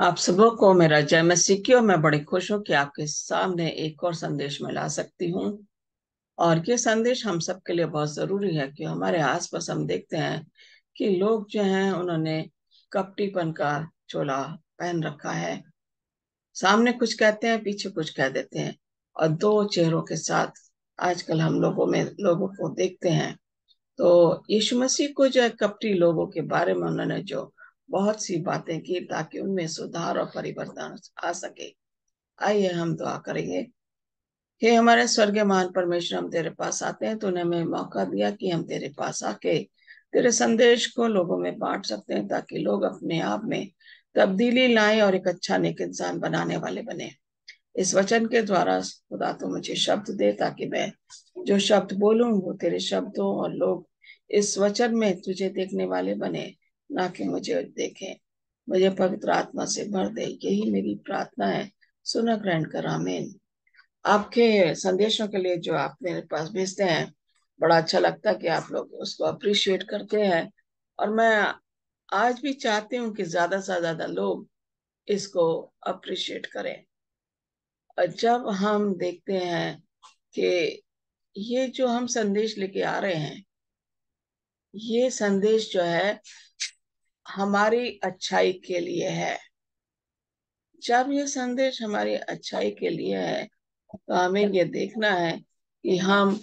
आप सब को मेरा जय मसीह की और मैं बड़ी खुश हूँ कि आपके सामने एक और संदेश में ला सकती हूँ और ये संदेश हम सब के लिए बहुत जरूरी है कि हमारे आसपास हम देखते हैं कि लोग जो हैं उन्होंने कपटीपन का चोला पहन रखा है सामने कुछ कहते हैं पीछे कुछ कह देते हैं और दो चेहरों के साथ आजकल हम लोगों में लोगों को देखते हैं तो यीशु मसीह को जो है कपटी लोगों के बारे में उन्होंने जो बहुत सी बातें की ताकि उनमें सुधार और परिवर्तन आ सके आइए हम दुआ करेंगे हे हमारे स्वर्गीय महान परमेश्वर हम तेरे पास आते हैं तूने हमें मौका दिया कि हम तेरे पास आके तेरे संदेश को लोगों में बांट सकते हैं ताकि लोग अपने आप में तब्दीली लाएं और एक अच्छा नेक इंसान बनाने वाले बने इस वचन के द्वारा खुदा तो मुझे शब्द दे ताकि मैं जो शब्द बोलूं वो तेरे शब्दों और लोग इस वचन में तुझे देखने वाले बने ना कि मुझे देखे मुझे पवित्र आत्मा से भर दे यही मेरी प्रार्थना है सुना ग्रहण कर आमीन आपके संदेशों के लिए जो आप मेरे पास भेजते हैं बड़ा अच्छा लगता है कि आप लोग उसको अप्रिशिएट करते हैं और मैं आज भी चाहती हूँ कि ज्यादा से ज्यादा लोग इसको अप्रिशिएट करें जब हम देखते हैं कि ये जो हम संदेश लेके आ रहे हैं ये संदेश जो है हमारी अच्छाई के लिए है जब ये संदेश हमारी अच्छाई के लिए है तो हमें ये देखना है कि हम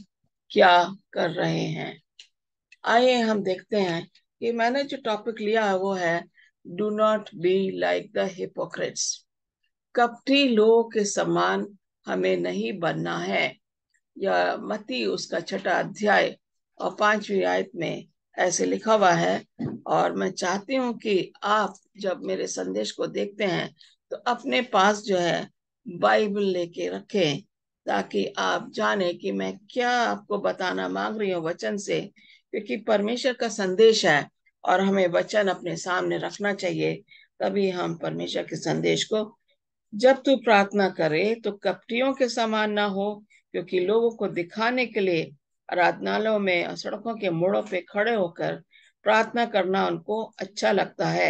क्या कर रहे हैं आइए हम देखते हैं कि मैंने जो टॉपिक लिया है वो है do not be like the hypocrites कपटी लोगों के समान हमें नहीं बनना है या मती उसका छठा अध्याय और पांचवी आयत में ऐसे लिखा हुआ है और मैं चाहती हूँ कि आप जब मेरे संदेश को देखते हैं तो अपने पास जो है बाइबल लेके रखें ताकि आप जाने कि मैं क्या आपको बताना मांग रही हूँ वचन से क्योंकि परमेश्वर का संदेश है और हमें वचन अपने सामने रखना चाहिए तभी हम परमेश्वर के संदेश को जब तू प्रार्थना करे तो कपटियों के समान ना हो क्योंकि लोगों को दिखाने के लिए आराधनालयों में और सड़कों के मोड़ों पे खड़े होकर प्रार्थना करना उनको अच्छा लगता है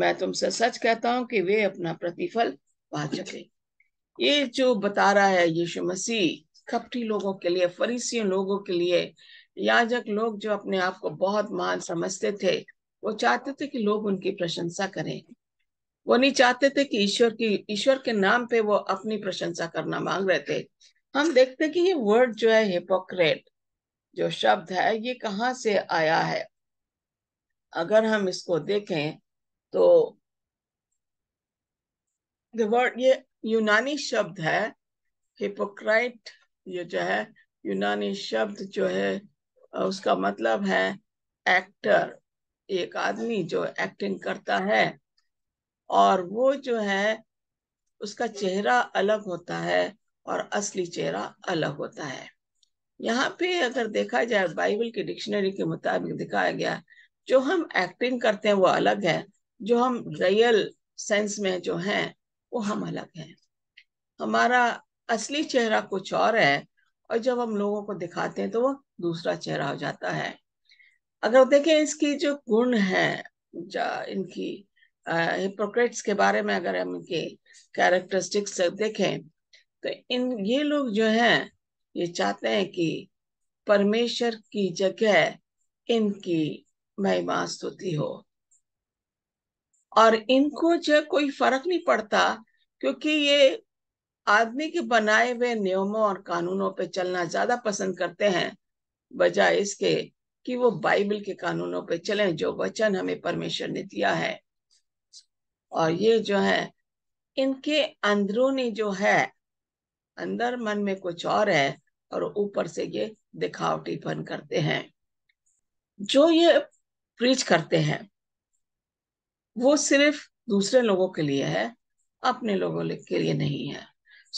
मैं तुमसे सच कहता हूँ कि वे अपना प्रतिफल पा सके ये जो बता रहा है यीशु मसीह खपटी लोगों के लिए फरीसी लोगों के लिए याजक लोग जो अपने आप को बहुत मान समझते थे वो चाहते थे कि लोग उनकी प्रशंसा करें वो नहीं चाहते थे कि ईश्वर की ईश्वर के नाम पे वो अपनी प्रशंसा करना मांग रहे थे हम देखते कि ये वर्ड जो है हिपोक्रेट जो शब्द है ये कहाँ से आया है अगर हम इसको देखें तो वर्ड ये यूनानी शब्द है हिपोक्राइट ये जो है यूनानी शब्द जो है उसका मतलब है एक्टर एक आदमी जो एक्टिंग करता है और वो जो है उसका चेहरा अलग होता है और असली चेहरा अलग होता है यहाँ पे अगर देखा जाए बाइबल की डिक्शनरी के मुताबिक दिखाया गया जो हम एक्टिंग करते हैं वो अलग है जो हम रियल सेंस में जो हैं वो हम अलग हैं हमारा असली चेहरा कुछ और है और जब हम लोगों को दिखाते हैं तो वो दूसरा चेहरा हो जाता है अगर देखें इसकी जो गुण है जा इनकी हिपोक्रेट्स के बारे में अगर हम इनके कैरेक्टरिस्टिक्स देखें तो इन ये लोग जो हैं ये चाहते हैं कि परमेश्वर की जगह इनकी महिमा स्तुति हो और इनको जो कोई फर्क नहीं पड़ता क्योंकि ये आदमी के बनाए हुए नियमों और कानूनों पे चलना ज्यादा पसंद करते हैं बजाय इसके कि वो बाइबल के कानूनों पे चलें जो वचन हमें परमेश्वर ने दिया है और ये जो है इनके अंदरूनी जो है अंदर मन में कुछ और है और ऊपर से ये दिखावटीपन करते हैं जो ये प्रीच करते हैं वो सिर्फ दूसरे लोगों के लिए है अपने लोगों के लिए नहीं है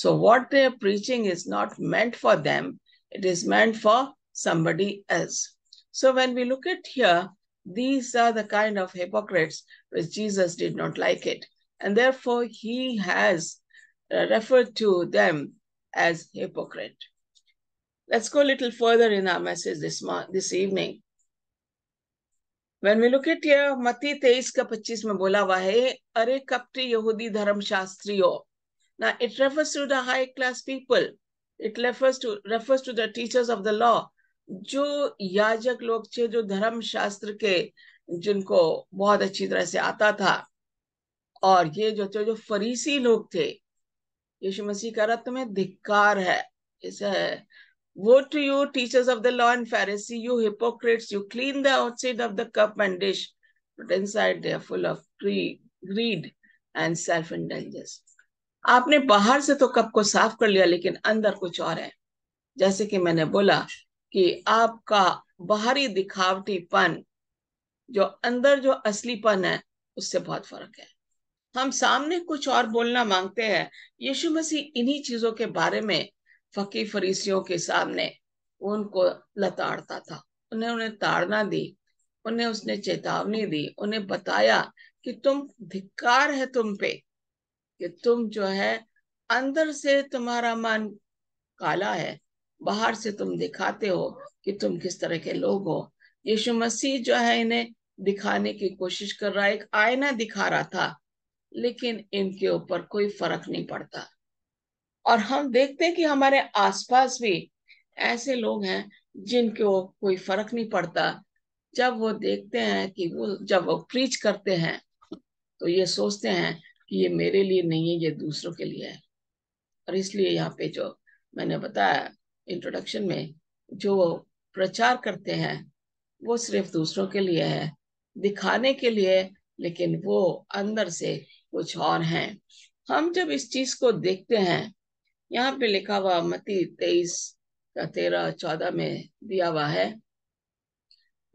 so what they preaching is not meant for them it is meant for somebody else so when we look it here these are the kind of hypocrites which Jesus did not like it and therefore he has refer to them as hypocrite Let's go a little further in our message this month, this evening. When we look at here, मत्ती तेईस का पच्चीस में बोला हुआ है अरे कपटी यहूदी धर्मशास्त्रियों Now it refers to the high class people. It refers to refers to the teachers of the law. जो याजक लोग थे जो धर्म शास्त्र के जिनको बहुत अच्छी तरह से आता था और ये जो थे जो फरीसी लोग थे यीशु मसीह का रत्न में धिक्कार है इस Woe to you, teachers of the law and Pharisee, you hypocrites, you clean the outside of the cup and dish, but inside they are full of greed and self indulgence. आपने बाहर से तो कप को साफ कर लिया लेकिन अंदर कुछ और है जैसे कि मैंने बोला कि आपका बाहरी दिखावटीपन जो अंदर जो असलीपन है उससे बहुत फर्क है हम सामने कुछ और बोलना मांगते हैं यीशु मसीह इन्हीं चीजों के बारे में फकी फरीसियों के सामने उनको लताड़ता था उन्हें उन्हें ताड़ना दी उन्हें उसने चेतावनी दी उन्हें बताया कि तुम धिक्कार है तुम पे कि तुम जो है अंदर से तुम्हारा मन काला है बाहर से तुम दिखाते हो कि तुम किस तरह के लोग हो यीशु मसीह जो है इन्हें दिखाने की कोशिश कर रहा है एक आईना दिखा रहा था लेकिन इनके ऊपर कोई फर्क नहीं पड़ता और हम देखते हैं कि हमारे आसपास भी ऐसे लोग हैं जिनको कोई फर्क नहीं पड़ता जब वो देखते हैं कि वो जब वो प्रीच करते हैं तो ये सोचते हैं कि ये मेरे लिए नहीं है ये दूसरों के लिए है और इसलिए यहाँ पे जो मैंने बताया इंट्रोडक्शन में जो प्रचार करते हैं वो सिर्फ दूसरों के लिए है दिखाने के लिए लेकिन वो अंदर से कुछ और हैं हम जब इस चीज को देखते हैं यहाँ पे लिखा हुआ मती तेईस का तेरह चौदह में दिया हुआ है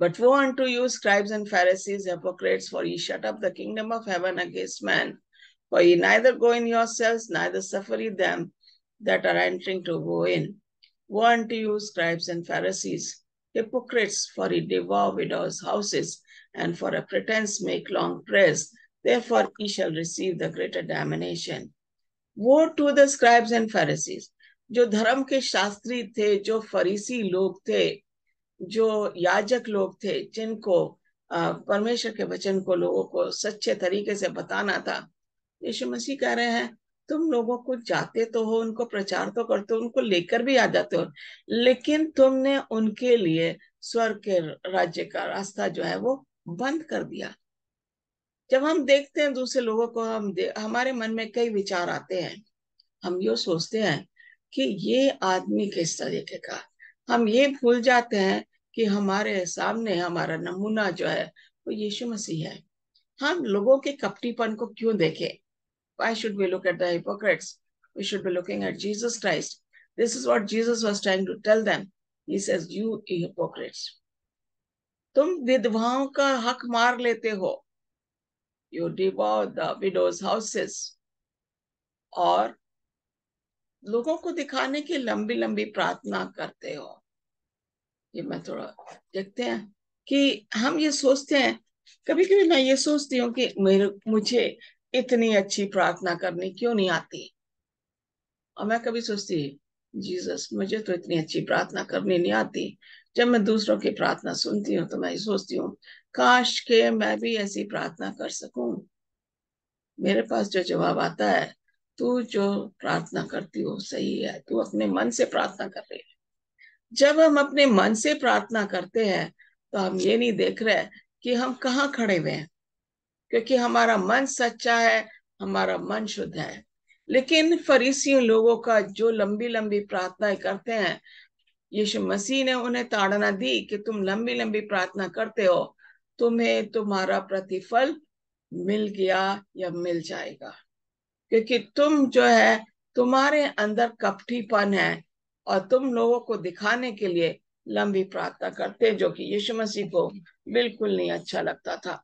But woe unto you, scribes and Pharisees, hypocrites, for ye shut up the kingdom of heaven against men, For ye neither go in yourselves, neither suffer ye them that are entering to go in. Woe unto you, scribes and Pharisees, hypocrites, for ye devour widows' houses, and for a pretense make long prayers. Therefore ye shall receive the greater damnation. वो to the scribes and Pharisees जो धर्म के शास्त्री थे जो फरीसी लोग थे जो याजक लोग थे जिनको परमेश्वर के वचन को लोगों को सच्चे तरीके से बताना था यीशु मसीह कह रहे हैं तुम लोगों को जाते तो हो उनको प्रचार तो करते हो उनको लेकर भी आ जाते हो लेकिन तुमने उनके लिए स्वर्ग के राज्य का रास्ता जो है वो बंद कर दिया जब हम देखते हैं दूसरे लोगों को हम हमारे मन में कई विचार आते हैं हम यो सोचते हैं कि ये आदमी किस तरीके का हम ये भूल जाते हैं कि हमारे सामने हमारा नमूना जो है वो यीशु मसीह है हम लोगों के कपटीपन को क्यों देखे why should be look at hypocrites we should be looking at Jesus Christ this is what Jesus was trying to tell them he तुम विधवाओं का हक मार लेते हो you devour the widows' houses. or लोगों को दिखाने की लंबी लंबी प्रार्थना करते हो ये मैं थोड़ा देखते हैं कि हम ये सोचते हैं कभी कभी मैं ये सोचती हूँ कि मेरे मुझे इतनी अच्छी प्रार्थना करनी क्यों नहीं आती और मैं कभी सोचती जीसस मुझे तो इतनी अच्छी प्रार्थना करनी नहीं आती जब मैं दूसरों की प्रार्थना सुनती हूँ तो मैं ये सोचती हूँ काश के मैं भी ऐसी प्रार्थना कर सकूं मेरे पास जो जवाब आता है तू जो प्रार्थना करती हो सही है तू अपने मन से प्रार्थना कर रही है जब हम अपने मन से प्रार्थना करते हैं तो हम ये नहीं देख रहे कि हम कहाँ खड़े हुए हैं क्योंकि हमारा मन सच्चा है हमारा मन शुद्ध है लेकिन फरीसियों लोगों का जो लंबी लंबी प्रार्थनाएं करते हैं यीशु मसीह ने उन्हें ताड़ना दी कि तुम लंबी लंबी प्रार्थना करते हो तुम्हें तुम्हारा प्रतिफल मिल गया या मिल जाएगा क्योंकि तुम जो है तुम्हारे अंदर कपटीपन है और तुम लोगों को दिखाने के लिए लंबी प्रार्थना करते जो कि यीशु मसीह को बिल्कुल नहीं अच्छा लगता था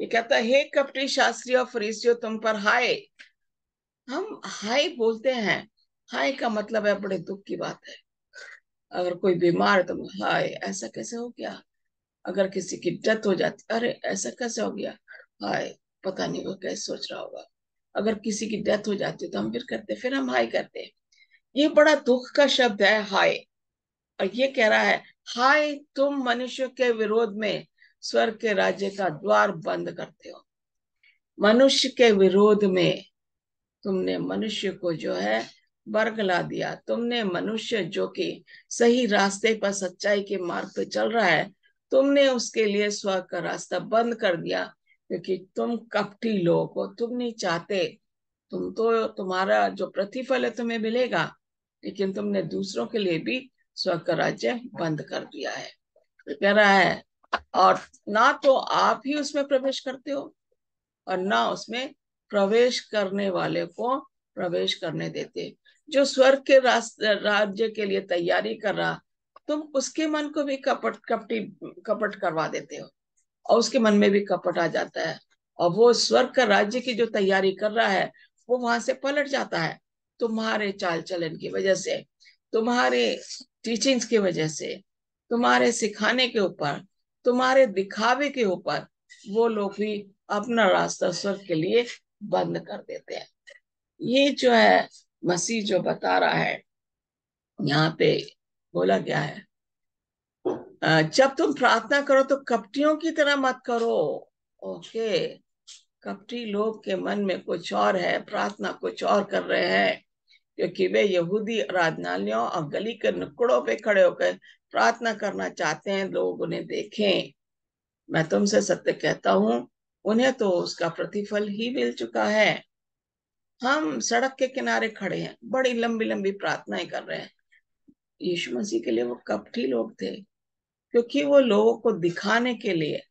ये कहता हे कपटी शास्त्री और फरीसियो तुम पर हाय हम हाय बोलते हैं हाय का मतलब है बड़े दुख की बात है अगर कोई बीमार है तो हाय ऐसा कैसे हो गया अगर किसी की डेथ हो जाती अरे ऐसा कैसे हो गया हाय पता नहीं वो कैसे सोच रहा होगा अगर किसी की डेथ हो जाती है तो हम फिर करते फिर हम हाय करते ये बड़ा दुख का शब्द है हाय और ये कह रहा है हाय तुम मनुष्य के विरोध में स्वर्ग के राज्य का द्वार बंद करते हो मनुष्य के विरोध में तुमने मनुष्य को जो है बरगला दिया तुमने मनुष्य जो कि सही रास्ते पर सच्चाई के मार्ग पर चल रहा है तुमने उसके लिए स्वर्ग का रास्ता बंद कर दिया क्योंकि तुम कपटी लोग हो तुम नहीं चाहते तुम तो तुम्हारा जो प्रतिफल है तुम्हें मिलेगा लेकिन तुमने दूसरों के लिए भी स्वर्ग का राज्य बंद कर दिया है कह रहा है और ना तो आप ही उसमें प्रवेश करते हो और ना उसमें प्रवेश करने वाले को प्रवेश करने देते जो स्वर्ग के राज्य के लिए तैयारी कर रहा तुम उसके मन को भी कपट कपटी कपट करवा देते हो और उसके मन में भी कपट आ जाता है और वो स्वर्ग का राज्य की जो तैयारी कर रहा है वो वहां से पलट जाता है तुम्हारे चाल चलन की वजह से तुम्हारे टीचिंग्स की वजह से तुम्हारे सिखाने के ऊपर तुम्हारे दिखावे के ऊपर वो लोग भी अपना रास्ता स्वर्ग के लिए बंद कर देते हैं ये जो है मसीह जो बता रहा है यहाँ पे बोला गया है जब तुम प्रार्थना करो तो कपटियों की तरह मत करो ओके कपटी लोग के मन में कुछ और है प्रार्थना कुछ और कर रहे हैं क्योंकि वे यहूदी आराधनालयों और गली के नुकड़ों पे खड़े होकर प्रार्थना करना चाहते हैं लोग उन्हें देखें मैं तुमसे सत्य कहता हूं उन्हें तो उसका प्रतिफल ही मिल चुका है हम सड़क के किनारे खड़े हैं बड़ी लंबी लंबी प्रार्थनाएं कर रहे हैं यीशु मसीह के लिए वो कपटी लोग थे क्योंकि वो लोगों को दिखाने के लिए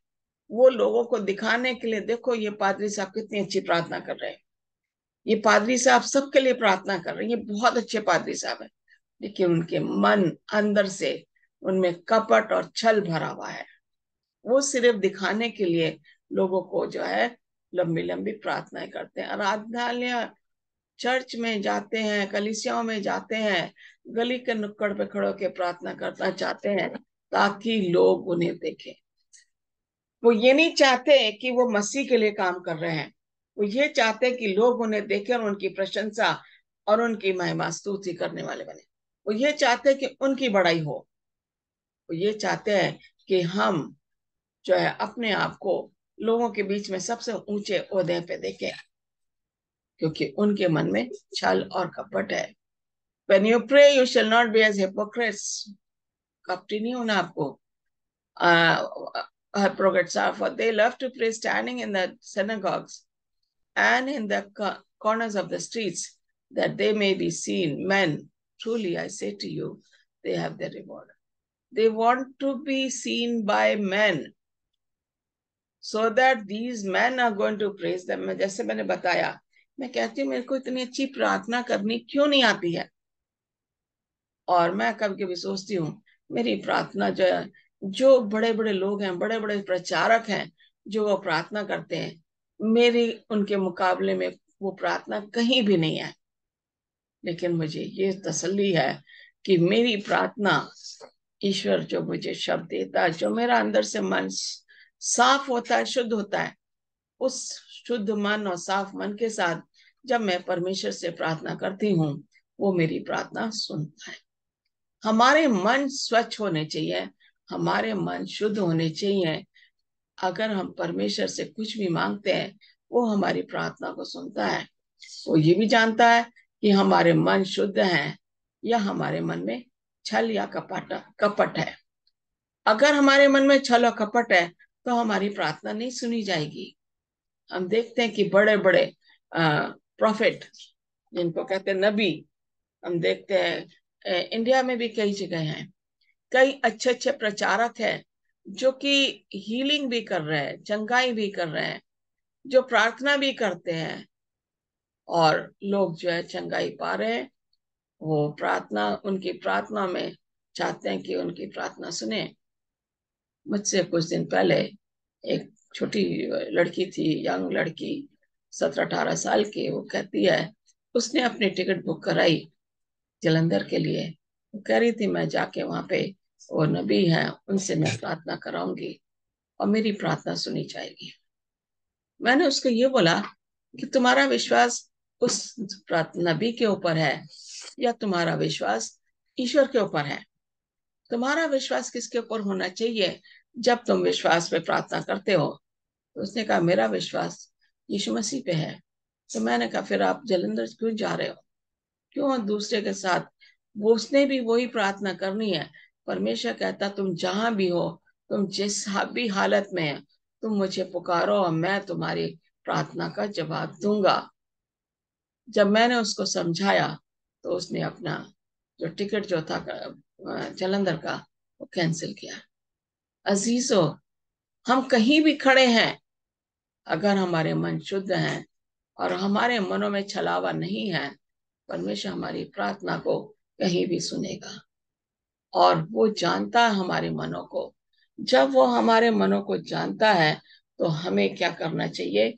वो लोगों को दिखाने के लिए देखो ये पादरी साहब कितनी अच्छी प्रार्थना कर रहे हैं ये पादरी साहब सबके लिए प्रार्थना कर रहे हैं ये बहुत अच्छे पादरी साहब हैं लेकिन उनके मन अंदर से उनमें कपट और छल भरा हुआ है वो सिर्फ दिखाने के लिए लोगों को जो है लंबी लंबी प्रार्थनाएं करते हैं आराधनालय चर्च में जाते हैं कलिसियाओं में जाते हैं गली के नुक्कड़ पे खड़ो के प्रार्थना करना चाहते हैं ताकि लोग उन्हें देखें वो ये नहीं चाहते कि वो मसीह के लिए काम कर रहे हैं वो ये चाहते कि लोग उन्हें देखें और उनकी प्रशंसा और उनकी महिमा स्तुति करने वाले बने वो ये चाहते कि उनकी बड़ाई हो वो ये चाहते हैं कि हम जो है अपने आप को लोगों के बीच में सबसे ऊंचे उदय पे देखें क्योंकि उनके मन में छल और कपट है when you pray, you shall not be as hypocrites. कपटी नहीं होना आपको hypocrites are, for they love to pray standing in the synagogues and in the corners of the streets, that they may be seen. Men, truly I say to you, they have their reward. They want to be seen by men, so that these men are going to praise them. I मैंने बताया मैं कहती हूँ मेरे को I अच्छी प्रार्थना करनी क्यों और मैं कभी कभी सोचती हूँ मेरी प्रार्थना जो है जो बड़े बड़े लोग हैं बड़े बड़े प्रचारक हैं जो वो प्रार्थना करते हैं मेरी उनके मुकाबले में वो प्रार्थना कहीं भी नहीं है लेकिन मुझे ये तसल्ली है कि मेरी प्रार्थना ईश्वर जो मुझे शब्द देता है जो मेरा अंदर से मन साफ होता है शुद्ध होता है उस शुद्ध मन और साफ मन के साथ जब मैं परमेश्वर से प्रार्थना करती हूँ वो मेरी प्रार्थना सुनता है हमारे मन स्वच्छ होने चाहिए हमारे मन शुद्ध होने चाहिए अगर हम परमेश्वर से कुछ भी मांगते हैं वो हमारी प्रार्थना को सुनता है वो ये भी जानता है कि हमारे मन शुद्ध है या हमारे मन में छल या कपट कपट है अगर हमारे मन में छल और कपट है तो हमारी प्रार्थना नहीं सुनी जाएगी हम देखते हैं कि बड़े बड़े प्रॉफिट जिनको कहते हैं नबी हम देखते हैं इंडिया में भी कई जगह हैं कई अच्छे अच्छे प्रचारक हैं जो कि हीलिंग भी कर रहे हैं चंगाई भी कर रहे हैं जो प्रार्थना भी करते हैं और लोग जो है चंगाई पा रहे हैं वो प्रार्थना उनकी प्रार्थना में चाहते हैं कि उनकी प्रार्थना सुने मुझसे कुछ दिन पहले एक छोटी लड़की थी यंग लड़की सत्रह अठारह साल की वो कहती है उसने अपनी टिकट बुक कराई जलंधर के लिए कह रही थी मैं जाके वहां पे वो नबी है उनसे मैं प्रार्थना कराऊंगी और मेरी प्रार्थना सुनी जाएगी मैंने उसको ये बोला कि तुम्हारा विश्वास उस नबी के ऊपर है या तुम्हारा विश्वास ईश्वर के ऊपर है तुम्हारा विश्वास किसके ऊपर होना चाहिए जब तुम विश्वास पे प्रार्थना करते हो तो उसने कहा मेरा विश्वास यीशु मसीह पे है तो मैंने कहा फिर आप जलंधर क्यों जा रहे हो क्यों हम दूसरे के साथ वो उसने भी वही प्रार्थना करनी है परमेश्वर कहता तुम जहां भी हो तुम जिस भी हालत में है तुम मुझे पुकारो और मैं तुम्हारी प्रार्थना का जवाब दूंगा जब मैंने उसको समझाया तो उसने अपना जो टिकट जो था जलंधर का वो कैंसिल किया अजीजो हम कहीं भी खड़े हैं अगर हमारे मन शुद्ध हैं और हमारे मनों में छलावा नहीं है परमेश्वर हमारी प्रार्थना को कहीं भी सुनेगा और वो जानता है हमारे मनों को जब वो हमारे मनों को जानता है तो हमें क्या करना चाहिए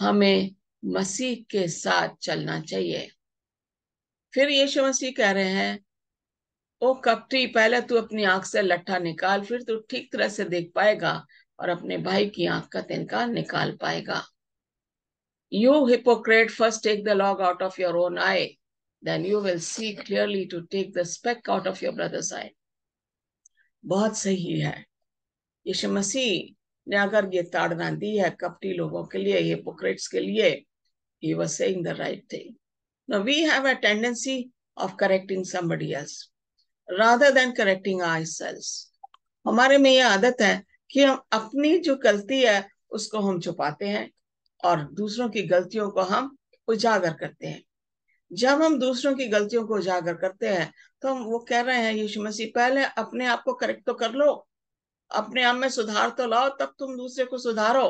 हमें मसीह के साथ चलना चाहिए फिर यीशु मसीह कह रहे हैं ओ कपटी पहले तू अपनी आंख से लट्ठा निकाल फिर तू ठीक तरह से देख पाएगा और अपने भाई की आंख का तिनका निकाल पाएगा you hypocrite first take the log out of your own eye then you will see clearly to take the speck out of your brother's eye. बहुत सही है यीशु मसीह ने अगर ये ताड़ना दी है कपटी लोगों के लिए ये पोक्रेट्स के लिए he was saying the right thing. Now we have a tendency of correcting somebody else rather than correcting ourselves. हमारे में ये आदत है कि हम अपनी जो गलती है उसको हम छुपाते हैं और दूसरों की गलतियों को हम उजागर करते हैं जब हम दूसरों की गलतियों को उजागर करते हैं तो हम वो कह रहे हैं यीशु मसीह पहले अपने आप को करेक्ट तो कर लो अपने आप में सुधार तो लाओ तब तुम दूसरे को सुधारो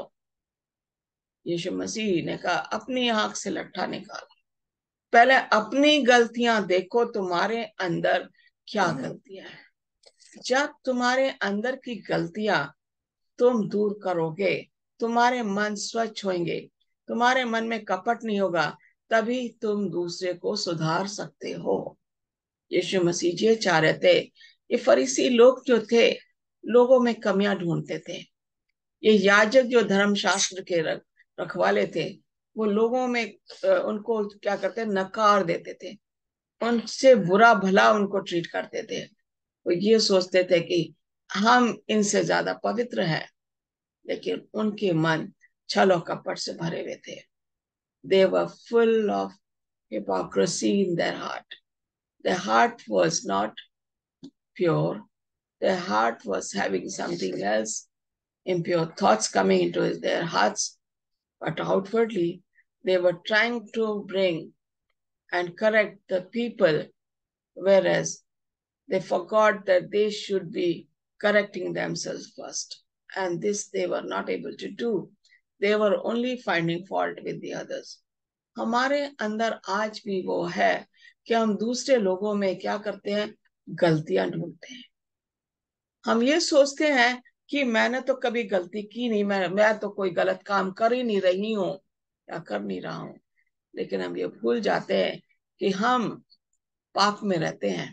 यीशु मसीह ने कहा अपनी आंख से लट्ठा निकालो पहले अपनी गलतियां देखो तुम्हारे अंदर क्या हम्म। गलतियां हैं जब तुम्हारे अंदर की गलतियां तुम दूर करोगे तुम्हारे मन स्वच्छ होंगे तुम्हारे मन में कपट नहीं होगा तभी तुम दूसरे को सुधार सकते हो यीशु मसीह ये चाह रहे थे ये फरीसी लोग जो थे लोगों में कमियां ढूंढते थे ये याजक जो धर्मशास्त्र के रख, रखवाले थे वो लोगों में उनको क्या करते नकार देते थे उनसे बुरा भला उनको ट्रीट करते थे वो ये सोचते थे कि हम इनसे ज्यादा पवित्र हैं लेकिन उनके मन छल और कपट से भरे हुए थे they were full of hypocrisy in their heart. Their heart was not pure. Their heart was having something else, impure thoughts coming into their hearts. But outwardly, they were trying to bring and correct the people, whereas they forgot that they should be correcting themselves first. And this they were not able to do. They were only finding fault with the others हमारे अंदर आज भी वो है कि हम दूसरे लोगों में क्या करते हैं गलतियां ढूंढते हैं हम ये सोचते हैं कि मैंने तो कभी गलती की नहीं मैं मैं तो कोई गलत काम कर ही नहीं रही हूं या कर नहीं रहा हूं लेकिन हम ये भूल जाते हैं कि हम पाप में रहते हैं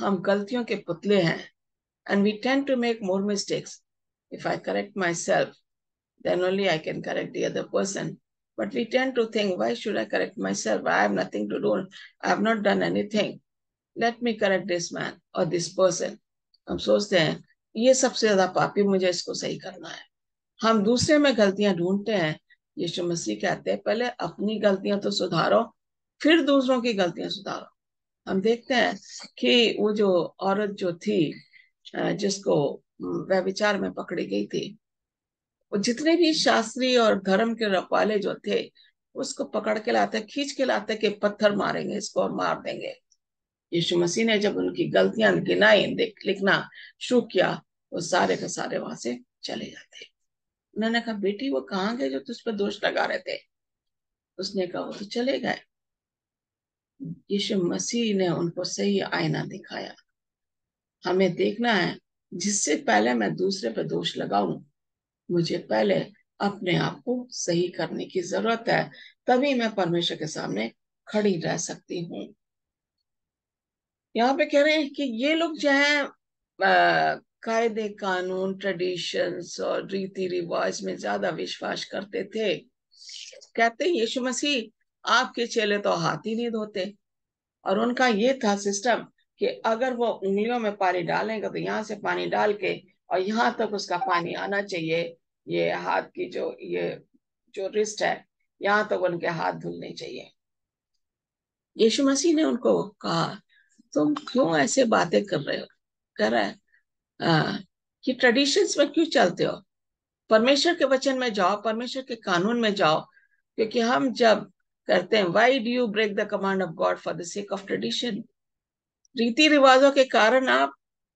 हम गलतियों के पुतले हैं and we tend to make more mistakes if I correct myself then only I can correct the other person. But we tend to think, why should I correct myself? I have nothing to do. I have not done anything. Let me correct this man or this person. हम सोचते हैं ये सबसे ज्यादा पापी मुझे इसको सही करना है हम दूसरे में गलतियां ढूंढते हैं यीशु मसीह कहते हैं पहले अपनी गलतियां तो सुधारो फिर दूसरों की गलतियां सुधारो हम देखते हैं कि वो जो औरत जो थी जिसको व्यविचार में पकड़ी गई थी वो जितने भी शास्त्री और धर्म के रखवाले जो थे उसको पकड़ के लाते खींच के लाते के पत्थर मारेंगे इसको और मार देंगे यीशु मसीह ने जब उनकी गलतियां गिनाई लिखना शुरू किया वो सारे के सारे वहां से चले जाते उन्होंने कहा बेटी वो कहाँ गए जो तुझ पर दोष लगा रहे थे उसने कहा वो तो चले गए यीशु मसीह ने उनको सही आईना दिखाया हमें देखना है जिससे पहले मैं दूसरे पर दोष लगाऊं मुझे पहले अपने आप को सही करने की जरूरत है तभी मैं परमेश्वर के सामने खड़ी रह सकती हूँ यहाँ पे कह रहे हैं कि ये लोग जो है कायदे कानून ट्रेडिशंस और रीति रिवाज में ज्यादा विश्वास करते थे कहते यीशु मसीह आपके चेले तो हाथ ही नहीं धोते और उनका ये था सिस्टम कि अगर वो उंगलियों में पानी डालेंगे तो यहाँ से पानी डाल के और यहाँ तक उसका पानी आना चाहिए ये हाथ की जो ये जो रिस्ट है यहाँ तक तो उनके हाथ धुलने चाहिए यीशु मसीह ने उनको कहा तुम क्यों ऐसे बातें कर रहे हो कर रहे कि ट्रेडिशंस में क्यों चलते हो परमेश्वर के वचन में जाओ परमेश्वर के कानून में जाओ क्योंकि हम जब करते हैं why do you break the command of God for the sake of tradition रीति रिवाजों के कारण आप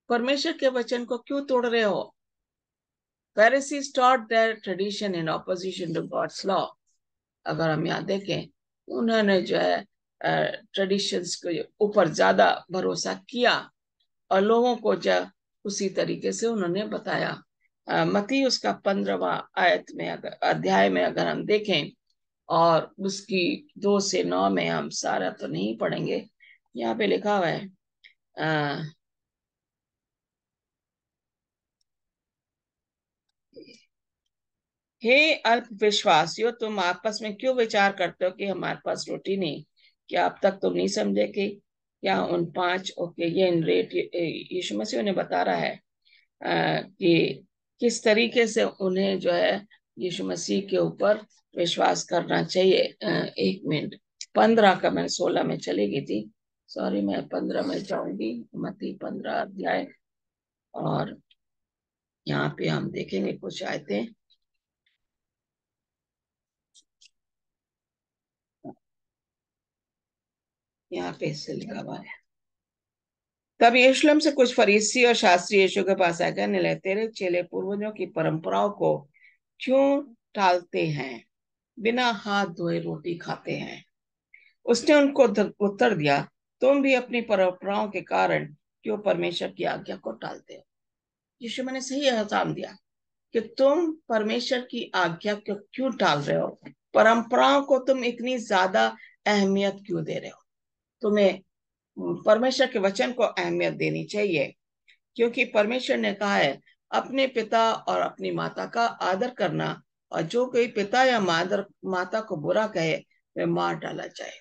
परमेश्वर के वचन को क्यों तोड़ रहे हो Pharisees taught their tradition in opposition to God's law. अगर हम यहाँ देखें उन्होंने जो है ट्रेडिशंस के ऊपर ज्यादा भरोसा किया और लोगों को जो उसी तरीके से उन्होंने बताया मती उसका पंद्रवा आयत में अगर अध्याय में अगर हम देखें और उसकी दो से नौ में हम सारा तो नहीं पढ़ेंगे यहाँ पे लिखा हुआ है अः हे अल्प विश्वासियों तुम आपस में क्यों विचार करते हो कि हमारे पास रोटी नहीं क्या अब तक तुम नहीं समझे कि क्या उन पांच ओके ये इन रेट यीशु मसीह उन्हें बता रहा है आ, कि किस तरीके से उन्हें जो है यीशु मसीह के ऊपर विश्वास करना चाहिए आ, एक मिनट पंद्रह का मैं सोलह में चली गई थी सॉरी मैं पंद्रह में जाऊंगी मती पंद्रह अध्याय और यहाँ पे हम देखेंगे कुछ आयतें यहाँ पे इससे लिखा हुआ है तब यशलम से कुछ फरीसी और शास्त्री यशु के पास आकर निलय तेरे चेले पूर्वजों की परंपराओं को क्यों टालते हैं बिना हाथ धोए रोटी खाते हैं उसने उनको उत्तर दिया तुम भी अपनी परंपराओं के कारण क्यों परमेश्वर की आज्ञा को टालते हो यीशु मैंने सही एहसाम दिया कि तुम परमेश्वर की आज्ञा को क्यों टाल रहे हो परंपराओं को तुम इतनी ज्यादा अहमियत क्यों दे रहे हो तुम्हें परमेश्वर के वचन को अहमियत देनी चाहिए क्योंकि परमेश्वर ने कहा है अपने पिता और अपनी माता का आदर करना और जो कोई पिता या मादर माता को बुरा कहे वह मार डाला जाए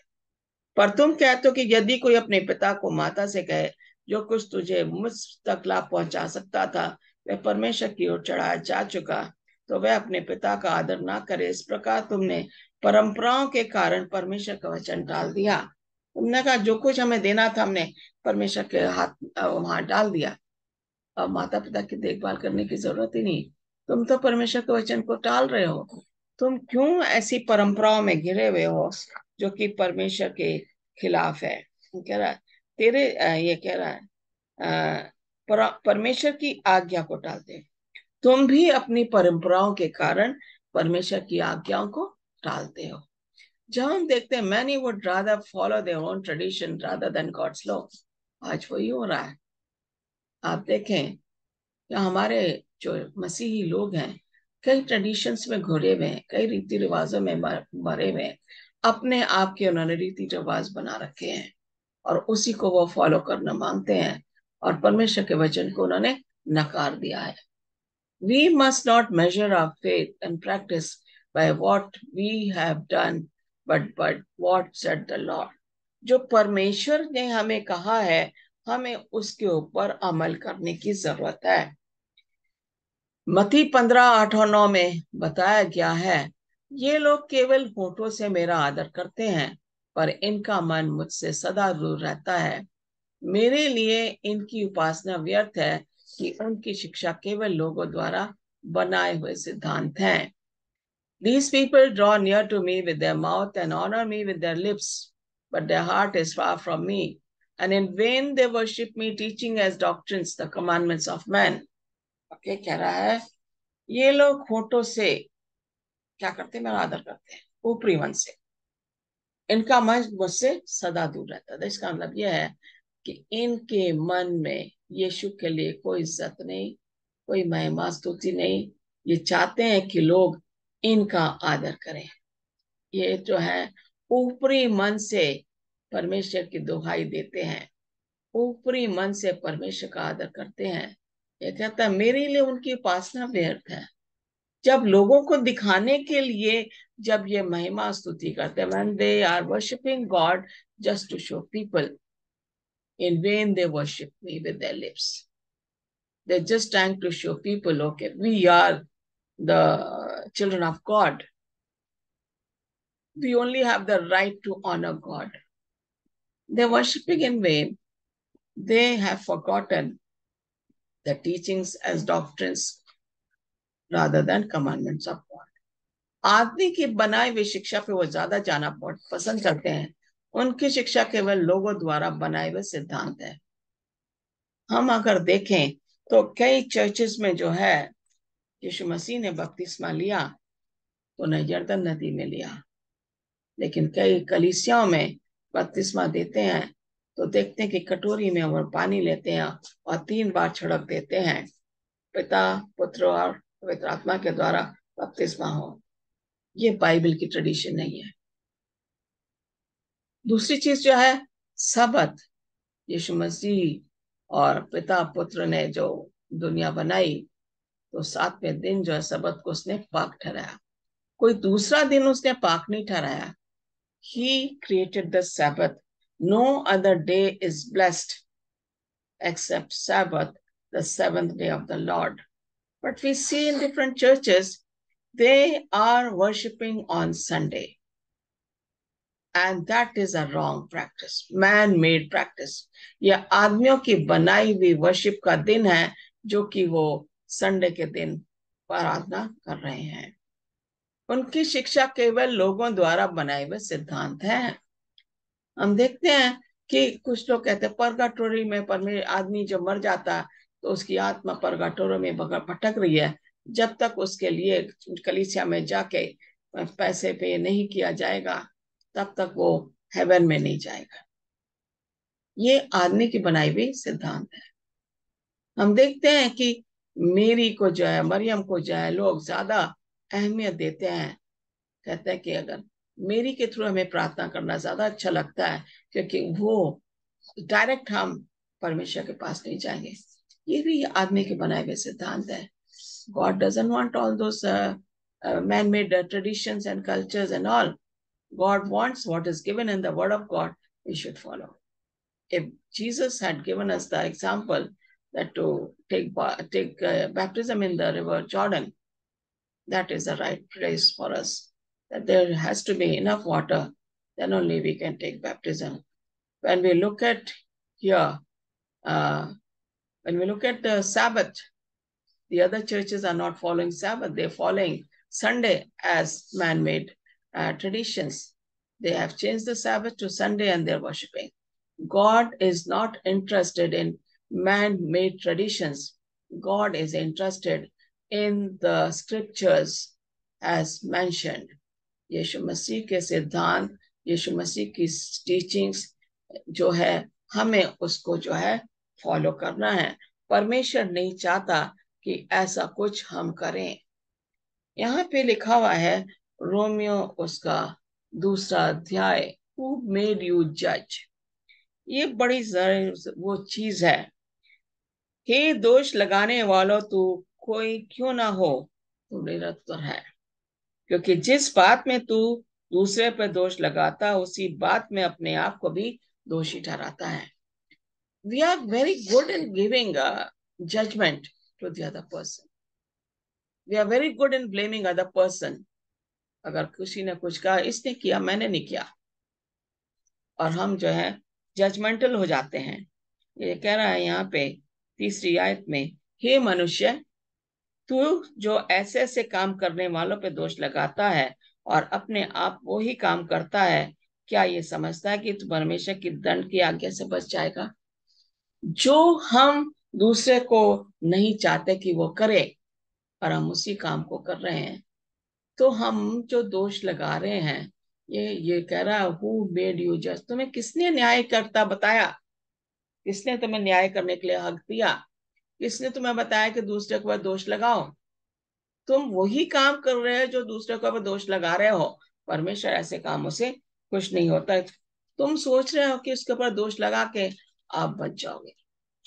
पर तुम कहते हो कि यदि कोई अपने पिता को माता से कहे जो कुछ तुझे मुझ तक लाभ पहुंचा सकता था वह परमेश्वर की ओर चढ़ाया जा चुका तो वह अपने पिता का आदर ना करे इस प्रकार तुमने परंपराओं के कारण परमेश्वर का वचन डाल दिया हमने कहा जो कुछ हमें देना था हमने परमेश्वर के हाथ वहां डाल दिया अब माता पिता की देखभाल करने की जरूरत ही नहीं तुम तो परमेश्वर के वचन को टाल रहे हो तुम क्यों ऐसी परंपराओं में घिरे हुए हो जो कि परमेश्वर के खिलाफ है कह रहा है तेरे ये कह रहा है पर, परमेश्वर की आज्ञा को टालते तुम भी अपनी परंपराओं के कारण परमेश्वर की आज्ञाओं को टालते हो जब हम देखते हैं many would rather follow their own tradition rather than God's law आज वही हो रहा है आप देखें कि हमारे जो मसीही लोग हैं कई ट्रेडिशंस में घुरे हुए हैं कई रीति रिवाजों में मरे हुए हैं अपने आप के उन्होंने रीति रिवाज बना रखे हैं और उसी को वो फॉलो करना मांगते हैं और परमेश्वर के वचन को उन्होंने नकार दिया है we must not measure our faith and practice by what we have done but but what saith the Lord जो परमेश्वर ने हमें कहा है हमें उसके ऊपर अमल करने की जरूरत है मती पंद्रह आठ और नौ में बताया गया है ये लोग केवल होठों से मेरा आदर करते हैं पर इनका मन मुझसे सदा दूर रहता है मेरे लिए इनकी उपासना व्यर्थ है कि उनकी शिक्षा केवल लोगों द्वारा बनाए हुए सिद्धांत हैं These people draw near to me with their mouth and honor me with their lips, but their heart is far from me. And in vain they worship me, teaching as doctrines the commandments of men. Okay, कह रहा है ये लोग खोटों से क्या करते हैं मेरा आदर करते हैं ऊपरी मन से इनका मन मुझसे सदा दूर रहता है इसका मतलब यह है कि इनके मन में यीशु के लिए कोई इज्जत नहीं कोई महिमा स्तुति नहीं ये चाहते हैं कि लोग इनका आदर करें ये जो है ऊपरी मन से परमेश्वर की दुहाई देते हैं ऊपरी मन से परमेश्वर का आदर करते हैं ये कहता है मेरे लिए उनकी उपासना व्यर्थ है जब लोगों को दिखाने के लिए जब ये महिमा स्तुति करते हैं they are worshipping God just to show people in vain they worship me with lips they just trying to show people okay we are the children of God, we only have the right to honor God. They're worshipping in vain. They have forgotten the teachings as doctrines rather than commandments of God. आदमी की बनाई हुई शिक्षा पे वो ज्यादा जाना पसंद करते हैं उनकी शिक्षा केवल लोगों द्वारा बनाए हुए सिद्धांत है हम अगर देखें तो कई चर्चेस में जो है यीशु मसीह ने बपतिस्मा लिया तो उन्हें जर्दन नदी में लिया लेकिन कई कलिसियाओं में बपतिस्मा देते हैं तो देखते हैं कि कटोरी में वो पानी लेते हैं और तीन बार छिड़क देते हैं पिता पुत्र और पवित्र आत्मा के द्वारा बपतिस्मा हो ये बाइबल की ट्रेडिशन नहीं है दूसरी चीज जो है सबत यीशु मसीह और पिता पुत्र ने जो दुनिया बनाई तो सातवें दिन जो है सबक को उसने पाक ठहराया कोई दूसरा दिन उसने पाक नहीं ठहराया he created the Sabbath no other day is blessed except Sabbath the seventh day of the Lord but we see in different churches they are worshipping on Sunday and that is a wrong practice man made practice यह आदमियों की बनाई हुई worship का दिन है जो कि वो संडे के दिन आराधना कर रहे हैं उनकी शिक्षा केवल लोगों द्वारा बनाए हुए सिद्धांत हैं हम देखते हैं कि कुछ लोग कहते हैं परगाटोरी में परमेश्वर आदमी जब मर जाता है तो उसकी आत्मा परगाटोरी में भटक रही है जब तक उसके लिए कलिसिया में जाके पैसे पे नहीं किया जाएगा तब तक वो हेवन में नहीं जाएगा ये आदमी की बनाई हुई सिद्धांत है हम देखते हैं कि मेरी को जो है मरियम को जो है लोग ज्यादा अहमियत देते हैं कहते हैं कि अगर मेरी के थ्रू हमें प्रार्थना करना ज्यादा अच्छा लगता है क्योंकि वो डायरेक्ट हम परमेश्वर के पास नहीं जाएंगे ये भी आदमी के बनाए हुए सिद्धांत है God doesn't want all those man made tradition and culture and all God wants what is given in the Word of God, we should follow. If Jesus had that to take, take uh, baptism in the river Jordan. That is the right place for us. That there has to be enough water, then only we can take baptism. When we look at here, uh, when we look at the Sabbath, the other churches are not following Sabbath, they're following Sunday as man made uh, traditions. They have changed the Sabbath to Sunday and they're worshipping. God is not interested in man-made traditions. God is interested in the scriptures as mentioned. Yishu Masih के सिद्धांत यीशु मसीह की teachings जो है हमें उसको जो है follow करना है परमेश्वर नहीं चाहता कि ऐसा कुछ हम करें यहाँ पे लिखा हुआ है रोमियो उसका दूसरा अध्याय हु मेड यू जज ये बड़ी वो चीज है हे दोष लगाने वालों तू कोई क्यों ना हो तू निरंतर तो है क्योंकि जिस बात में तू दूसरे पर दोष लगाता उसी बात में अपने आप को भी दोषी ठहराता है we are very good in giving judgement to the other person we are very good in blaming other person अगर किसी ने कुछ कहा इसने किया मैंने नहीं किया और हम जो है जजमेंटल हो जाते हैं ये कह रहा है यहाँ पे तीसरी आयत में हे मनुष्य तू जो ऐसे ऐसे काम करने वालों पे दोष लगाता है और अपने आप वो ही काम करता है क्या ये समझता है कि तू परमेश्वर की दंड की आज्ञा से बच जाएगा जो हम दूसरे को नहीं चाहते कि वो करे और हम उसी काम को कर रहे हैं तो हम जो दोष लगा रहे हैं ये ये कह रहा हु मेड यू जज तुम्हें किसने न्याय करता बताया किसने तुम्हें न्याय करने के लिए हक दिया किसने तुम्हें बताया कि दूसरे के ऊपर दोष लगाओ तुम वही काम कर रहे हो जो दूसरे के ऊपर दोष लगा रहे हो परमेश्वर ऐसे कामों से खुश नहीं होता तुम सोच रहे हो कि उसके ऊपर दोष लगा के आप बच जाओगे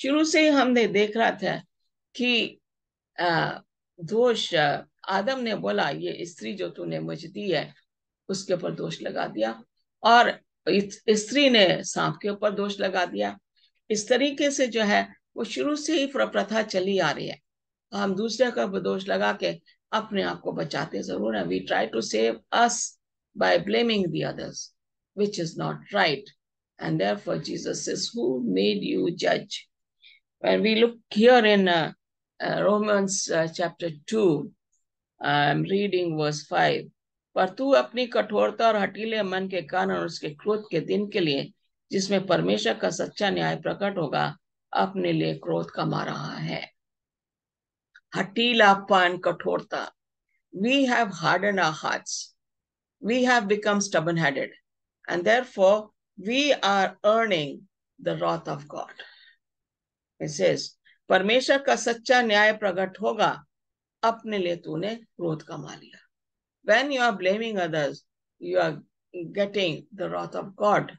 शुरू से ही हमने देख रहा था कि दोष आदम ने बोला ये स्त्री जो तूने मुझे दी है उसके ऊपर दोष लगा दिया और स्त्री ने सांप के ऊपर दोष लगा दिया इस तरीके से जो है वो शुरू से ही प्रथा चली आ रही है हम दूसरे का बदोष लगा के अपने आप को बचाते जरूर है we try to save us by blaming the others which is not right and for Jesus is who made you जज when we look here in Romans chapter two I am reading verse five पर तू अपनी कठोरता और हटीले मन के कारण उसके क्रोध के दिन के लिए जिसमें परमेश्वर का सच्चा न्याय प्रकट होगा अपने लिए क्रोध कमा रहा है हटीलापन कठोरता we have hardened our heart we have become stubborn headed and therefore we are earning the wrath of God says, परमेश्वर का सच्चा न्याय प्रकट होगा अपने लिए तूने क्रोध कमा लिया when you are blaming others you are getting the wrath of God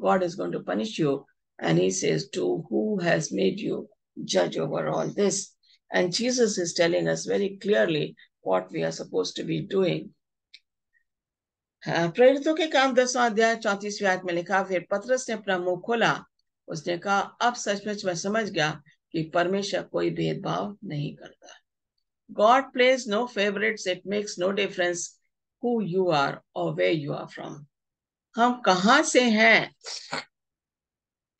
God is going to punish you. And he says, To who has made you judge over all this? And Jesus is telling us very clearly what we are supposed to be doing. प्रेरितों के काम दसवा अध्याय चौतीसवें आयत में लिखा फिर पतरस ने अपना मुंह खोला उसने कहा अब सचमुच मैं समझ गया कि परमेश्वर कोई भेदभाव नहीं करता God plays no favourites it makes no difference who you are और वे यू आर फ्रॉम हम कहा से हैं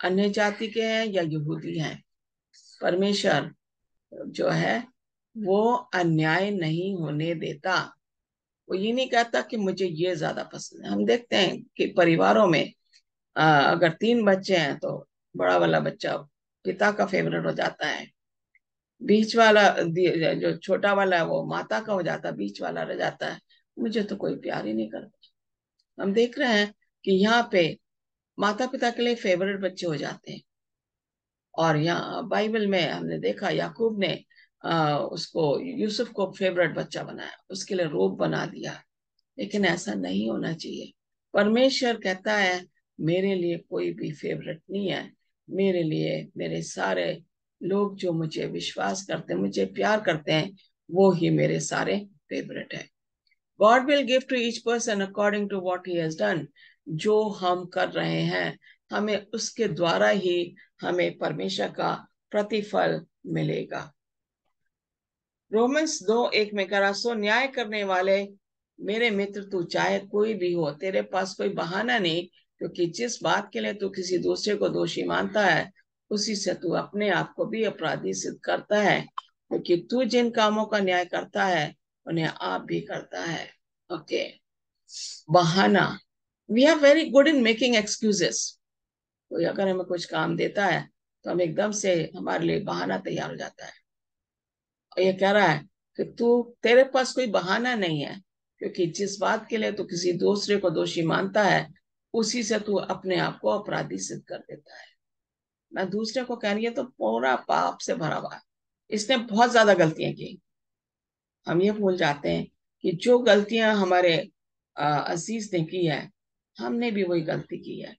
अन्य जाति के हैं या यहूदी हैं परमेश्वर जो है वो अन्याय नहीं होने देता वो ये नहीं कहता कि मुझे ये ज्यादा पसंद है हम देखते हैं कि परिवारों में आ, अगर तीन बच्चे हैं तो बड़ा वाला बच्चा पिता का फेवरेट हो जाता है बीच वाला जो छोटा वाला है वो माता का हो जाता है बीच वाला रह जाता है मुझे तो कोई प्यार ही नहीं करता हम देख रहे हैं कि यहाँ पे माता पिता के लिए फेवरेट बच्चे हो जाते हैं और यहाँ बाइबल में हमने देखा याकूब ने आ, उसको यूसुफ को फेवरेट बच्चा बनाया उसके लिए रोब बना दिया लेकिन ऐसा नहीं होना चाहिए परमेश्वर कहता है मेरे लिए कोई भी फेवरेट नहीं है मेरे लिए मेरे सारे लोग जो मुझे विश्वास करते हैं मुझे प्यार करते हैं वो ही मेरे सारे फेवरेट है God will give to each person according to what he has done जो हम कर रहे हैं हमें उसके द्वारा ही हमें परमेश्वर का प्रतिफल मिलेगा रोमन्स दो एक में करा सो न्याय करने वाले मेरे मित्र तू चाहे कोई भी हो तेरे पास कोई बहाना नहीं क्योंकि जिस बात के लिए तू किसी दूसरे को दोषी मानता है उसी से तू अपने आप को भी अपराधी सिद्ध करता है क्योंकि तू जिन कामों का न्याय करता है उन्हें आप भी करता है ओके बहाना we are very good in making excuses कोई अगर हमें कुछ काम देता है तो हम एकदम से हमारे लिए बहाना तैयार हो जाता है और ये कह रहा है कि तू तेरे पास कोई बहाना नहीं है क्योंकि जिस बात के लिए तू किसी दूसरे को दोषी मानता है उसी से तू अपने आप को अपराधी सिद्ध कर देता है मैं दूसरे को कह रही है तो पूरा पाप से भरा हुआ है इसने बहुत ज्यादा गलतियां की हम ये भूल जाते हैं कि जो गलतियां हमारे अजीज ने की है हमने भी वही गलती की है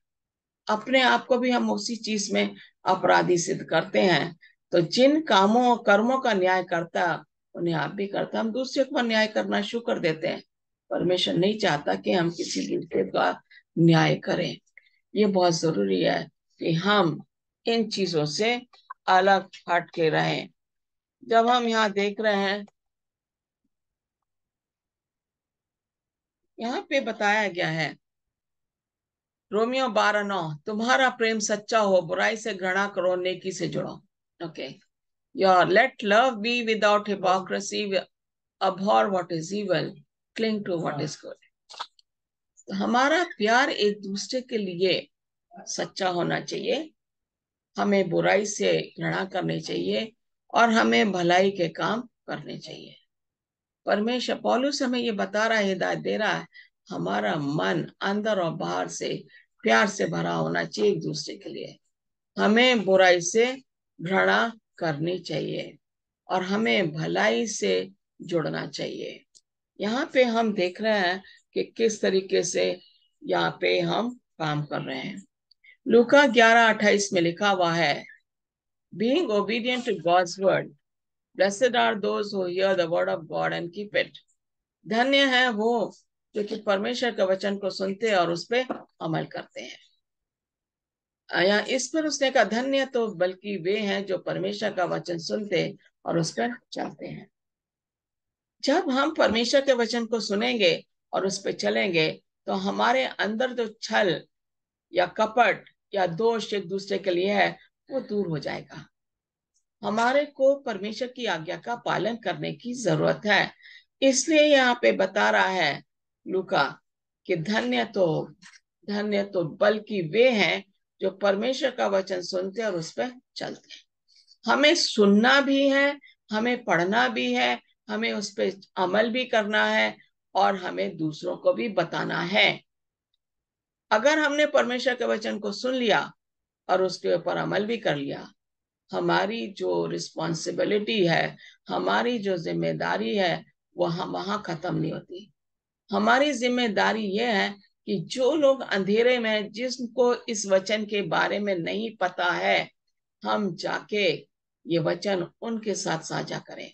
अपने आप को भी हम उसी चीज में अपराधी सिद्ध करते हैं तो जिन कामों और कर्मों का न्याय करता उन्हें आप भी करता हम दूसरे को न्याय करना शुरू कर देते हैं परमेश्वर नहीं चाहता कि हम किसी दूसरे का न्याय करें ये बहुत जरूरी है कि हम इन चीजों से अलग हट के रहे जब हम यहाँ देख रहे हैं यहाँ पे बताया गया है रोमियो बारह नौ तुम्हारा प्रेम सच्चा हो बुराई से घृणा करो नेकी से जुड़ो okay your let love be without hypocrisy abhor what is evil cling to what is good हमारा प्यार एक दूसरे के लिए सच्चा होना चाहिए हमें बुराई से घृणा करनी चाहिए और हमें भलाई के काम करने चाहिए परमेश्वर पॉलुस हमें ये बता रहा है हिदायत दे रहा है हमारा मन अंदर और बाहर से प्यार से भरा होना चाहिए एक दूसरे के लिए हमें बुराई से घृणा करनी चाहिए और हमें भलाई से जुड़ना चाहिए यहाँ पे हम देख रहे हैं कि किस तरीके से यहाँ पे हम काम कर रहे हैं लुका ग्यारह अट्ठाईस में लिखा हुआ है being obedient to God's word blessed are those hear the word of God and keep it धन्य है वो जो कि परमेश्वर के वचन को सुनते और उस पर अमल करते हैं या इस पर उसने कहा धन्य तो बल्कि वे हैं जो परमेश्वर का वचन सुनते और उस पर चलते हैं जब हम परमेश्वर के वचन को सुनेंगे और उस पर चलेंगे तो हमारे अंदर जो छल या कपट या दोष एक दूसरे के लिए है वो दूर हो जाएगा हमारे को परमेश्वर की आज्ञा का पालन करने की जरूरत है इसलिए यहाँ पे बता रहा है लुका कि धन्य तो धन्य तो बल्कि वे हैं जो परमेश्वर का वचन सुनते और उस पर चलते हमें सुनना भी है हमें पढ़ना भी है हमें उस पर अमल भी करना है और हमें दूसरों को भी बताना है अगर हमने परमेश्वर के वचन को सुन लिया और उसके ऊपर अमल भी कर लिया हमारी जो रिस्पॉन्सिबिलिटी है हमारी जो जिम्मेदारी है वह वहां खत्म नहीं होती हमारी जिम्मेदारी ये है कि जो लोग अंधेरे में जिसको इस वचन के बारे में नहीं पता है हम जाके ये वचन उनके साथ साझा करें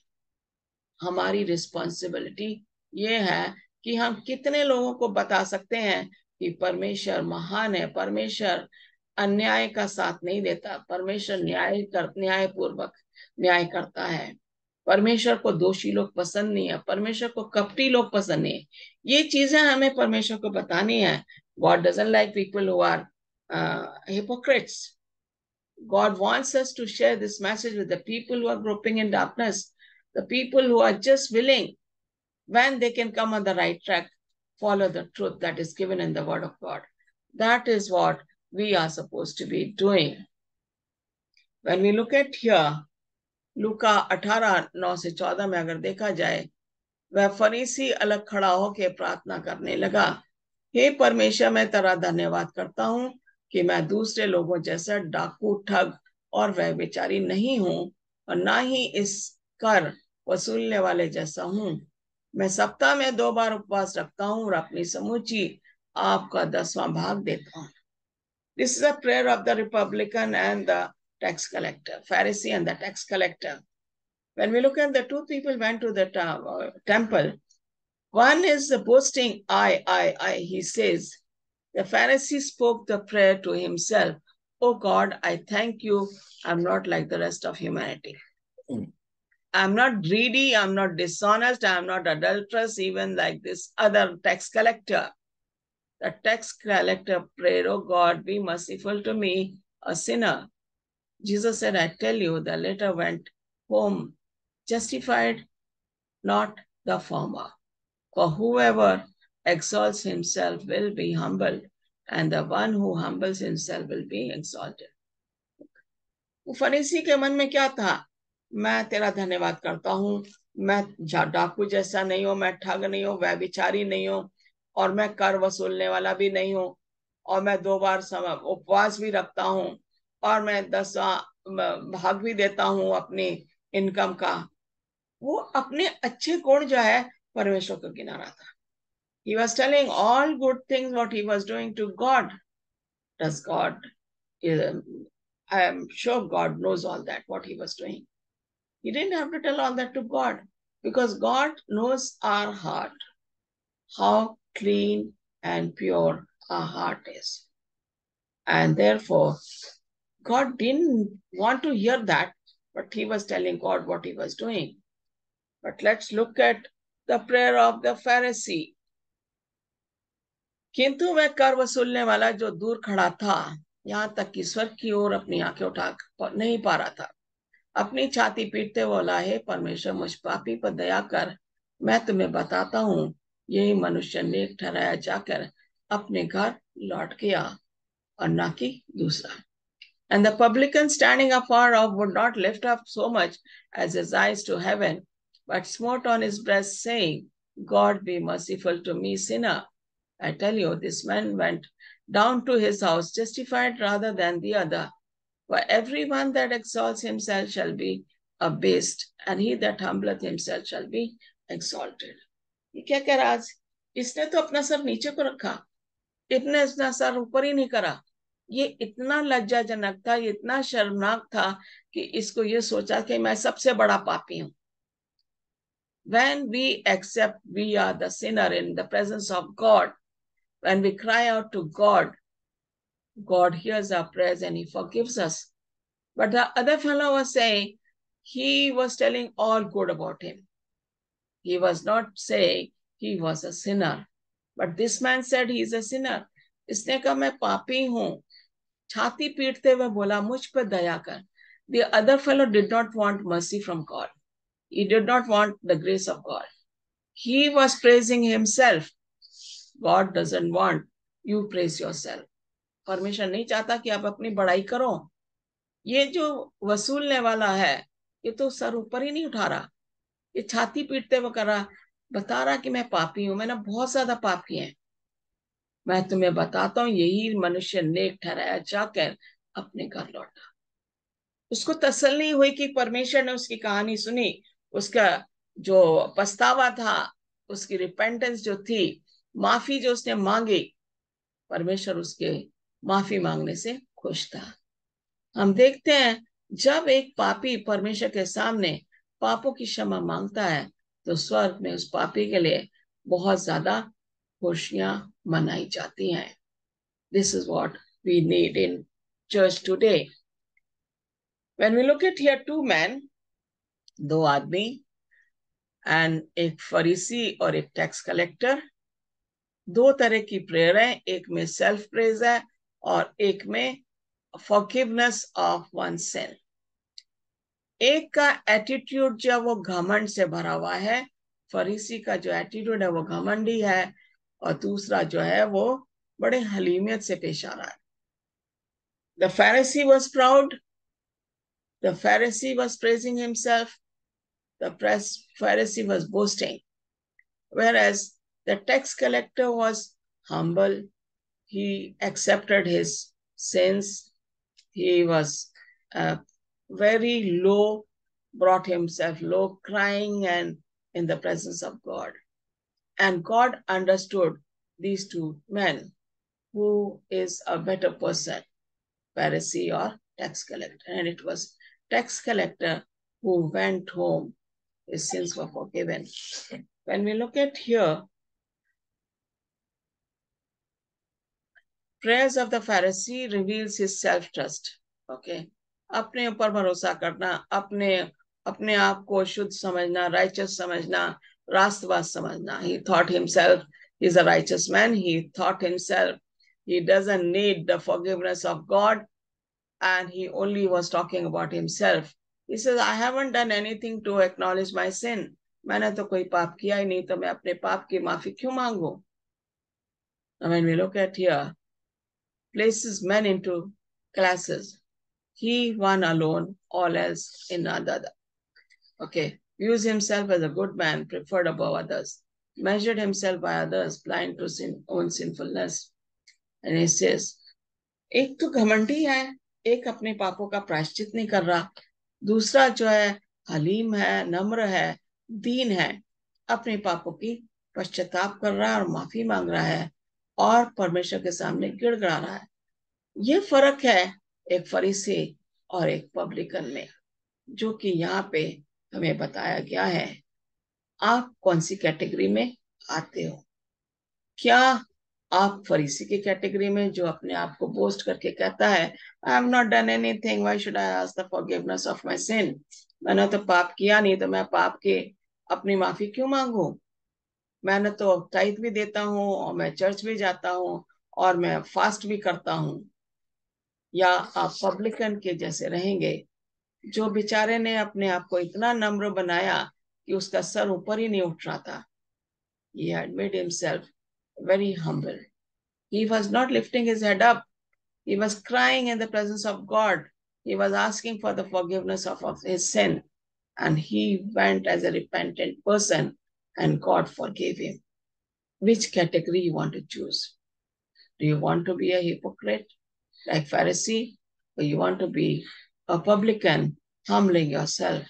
हमारी रिस्पॉन्सिबिलिटी ये है कि हम कितने लोगों को बता सकते हैं कि परमेश्वर महान है परमेश्वर अन्याय का साथ नहीं देता परमेश्वर न्याय कर न्याय पूर्वक न्याय करता है परमेश्वर को दोषी लोग पसंद नहीं है परमेश्वर को कपटी लोग पसंद नहीं है ये चीजें हमें परमेश्वर को बतानी है God doesn't like people who are hypocrites God wants us to share this message with the people who are groping in darkness, the people who are just willing, when they can come on the right track, follow the truth that is given in the Word of God. That is what we are supposed to be doing. When we look at here, Luka अठारह नौ से चौदह में अगर देखा जाए वह फरीसी अलग खड़ा होकर प्रार्थना करने लगा हे परमेश्वर मैं तेरा धन्यवाद करता हूँ कि मैं दूसरे लोगों जैसा डाकू ठग और वह बेचारी नहीं हूँ और ना ही इस कर वसूलने वाले जैसा हूँ मैं सप्ताह में दो बार उपवास रखता हूँ और अपनी समूची आपका दसवां भाग देता हूँ this is the prayer of the republican and the tax collector, Pharisee and the tax collector. When we look at the two people went to the uh, temple, one is boasting, I, I, I, he says. The Pharisee spoke the prayer to himself, Oh God, I thank you. I'm not like the rest of humanity. Hmm. I'm not greedy. I'm not dishonest. I'm not adulterous, even like this other tax collector. The tax collector prayed, Oh God, be merciful to me, a sinner. Jesus said, I tell you, the letter went home justified, not the former. For whoever exalts himself will be humbled, and the one who humbles himself will be exalted. वो फरीसी के मन में क्या था मैं तेरा धन्यवाद करता हूँ मैं डाकू जैसा नहीं हूँ मैं ठग नहीं हूँ व्यभिचारी नहीं हूँ और मैं कर वसूलने वाला भी नहीं हूँ और मैं दो बार उपवास भी रखता हूँ और मैं दस भाग भी देता हूँ अपनी He was telling all good things what he was doing to God. Does God, um, I am sure God knows all that, what he was doing. He didn't have to tell all that to God because God knows our heart, how clean and pure our heart is. And therefore, God didn't want to hear that, but he was telling God what he was doing. But let's look at the prayer of the Pharisee. किंतु वह कर वसूलने वाला जो दूर खड़ा था यहाँ तक कि स्वर्ग की ओर अपनी आंखें उठा नहीं पा रहा था अपनी छाती पीटते बोला हे परमेश्वर मुझ पापी पर दया कर मैं तुम्हें बताता हूँ यही मनुष्य नेक ठहराया जाकर अपने घर लौट गया और ना कि दूसरा And the publican standing afar off would not lift up so much as his eyes to heaven, but smote on his breast, saying, God be merciful to me, sinner. I tell you, this man went down to his house justified rather than the other. For everyone that exalts himself shall be abased, and he that humbleth himself shall be exalted. ये क्या कह रहा आज इसने तो अपना sir नीचे को रखा इतने अपना सर ऊपर ही नहीं करा ये इतना लज्जाजनक था ये इतना शर्मनाक था कि इसको ये सोचा कि मैं सबसे बड़ा पापी हूं when we accept we are sinner in the presence of God when we cry out to God God hears our praise and he forgives us but the other fellow was say he was telling all good about him he was not say he was a sinner but this man said he is a sinner इसने कहा मैं पापी हूं छाती पीटते हुए बोला मुझ पर दया कर The other fellow did not want mercy from God. He did not want the grace of God. He was praising himself. God doesn't want you praise yourself. Permission नहीं चाहता कि आप अपनी बढ़ाई करो ये जो वसूलने वाला है ये तो सर ऊपर ही नहीं उठा रहा ये छाती पीटते हुए कर रहा बता रहा कि मैं पापी हूं मैंने बहुत ज्यादा पाप किए हैं मैं तुम्हें बताता हूँ यही मनुष्य नेक ठहराया जाकर अपने घर लौटा उसको तसल नहीं हुई कि परमेश्वर ने उसकी कहानी सुनी उसका जो पछतावा था उसकी रिपेंटेंस जो थी माफी जो उसने मांगी परमेश्वर उसके माफी मांगने से खुश था हम देखते हैं जब एक पापी परमेश्वर के सामने पापों की क्षमा मांगता है तो स्वर्ग में उस पापी के लिए बहुत ज्यादा खुशियां मनाई जाती हैं this is what we need in church today when we look at here two man दो आदमी एंड एक फरीसी और एक टैक्स कलेक्टर दो तरह की प्रेयर है एक में सेल्फ प्रेज है और एक में फॉकिवनेस ऑफ वन सेल्फ एक का एटीट्यूड जो है वो घमंड से भरा हुआ है फरीसी का जो एटीट्यूड है वो घमंडी है और दूसरा जो है वो बड़े हलीमियत से पेश आ रहा है the Pharisee was proud the Pharisee was praising himself the Pharisee was boasting where as the tax collector was humble he accepted his sins. He was uh, very low, brought himself low, crying and in the presence of God. And God understood these two men who is a better person, Pharisee or tax collector. And it was tax collector who went home. His sins were forgiven. When we look at here, prayers of the Pharisee reveals his self-trust. Okay. अपने ऊपर भरोसा करना अपने अपने आप को शुद्ध समझना राइचस समझना Rastava samadna. He thought himself he's a righteous man. He thought himself he doesn't need the forgiveness of God. And he only was talking about himself. He says, I haven't done anything to acknowledge my sin. मैंने तो कोई पाप किया नहीं तो मैं अपने पाप की माफी क्यों मांगू when we look at here, places men into classes. He one alone, all else in another. Okay. used himself as a good man, preferred above others, measured himself by others, blind to sin, own sinfulness. And he says, एक तो घमंडी है एक अपने पापों का प्रायश्चित नहीं कर रहा दूसरा जो है हलीम है नम्र है दीन है अपने पापों की पश्चाताप कर रहा है और माफी मांग रहा है और परमेश्वर के सामने गिड़गड़ा रहा है ये फर्क है एक फरीसी और एक पब्लिकन में जो कि यहाँ पे हमें बताया गया है आप कौन सी कैटेगरी में आते हो क्या आप फरीसी की कैटेगरी में जो अपने आप को बोस्ट करके कहता है I have not done thing why should I ask the forgiveness of my sin मैंने तो पाप किया नहीं तो मैं पाप के अपनी माफी क्यों मांगू मैंने तो टाइट भी देता हूँ और मैं चर्च भी जाता हूँ और मैं फास्ट भी करता हूँ या आप पब्लिकन के जैसे रहेंगे जो बेचारे ने अपने आप को इतना नम्र बनाया कि उसका सर ऊपर ही नहीं उठ रहा था he had made himself very humble he was not lifting his head up he was crying in the presence of god he was asking for the forgiveness of, of his sin and he went as a repentant person and god forgave him which category you want to choose do you want to be a hypocrite like pharisee or you want to be a publican, humbling yourself.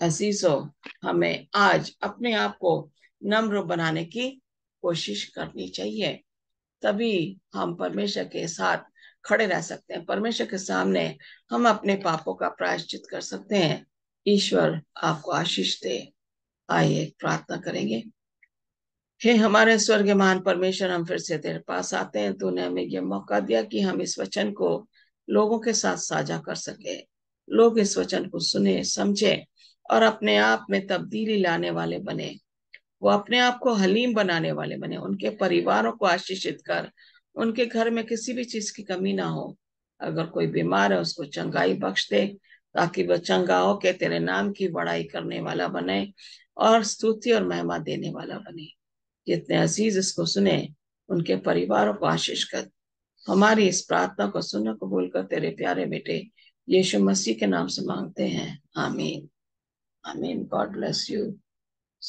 asiso hame aaj apne aap ko namro banane ki koshish karni chahiye tabhi hum parmeshwar के sath khade reh sakte hain parmeshwar ke सामने हम अपने पापों का प्रायश्चित कर सकते हैं ईश्वर आपको आशीष दे आइए प्रार्थना करेंगे हे हमारे स्वर्गमान परमेश्वर हम फिर से तेरे पास आते हैं तूने हमें यह मौका दिया कि हम इस वचन को लोगों के साथ साझा कर सके लोग इस वचन को सुने समझे और अपने आप में तब्दीली लाने वाले बने वो अपने आप को हलीम बनाने वाले बने उनके परिवारों को आशीषित कर उनके घर में किसी भी चीज की कमी ना हो अगर कोई बीमार है उसको चंगाई बख्श दे ताकि वह चंगा हो के तेरे नाम की बड़ाई करने वाला बने और स्तुति और महिमा देने वाला बने जितने अजीज इसको सुने उनके परिवारों को आशीष कर हमारी इस प्रार्थना को सुन कबूल कर तेरे प्यारे बेटे यीशु मसीह के नाम से मांगते हैं आमीन आमीन God bless you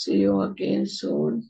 see you again soon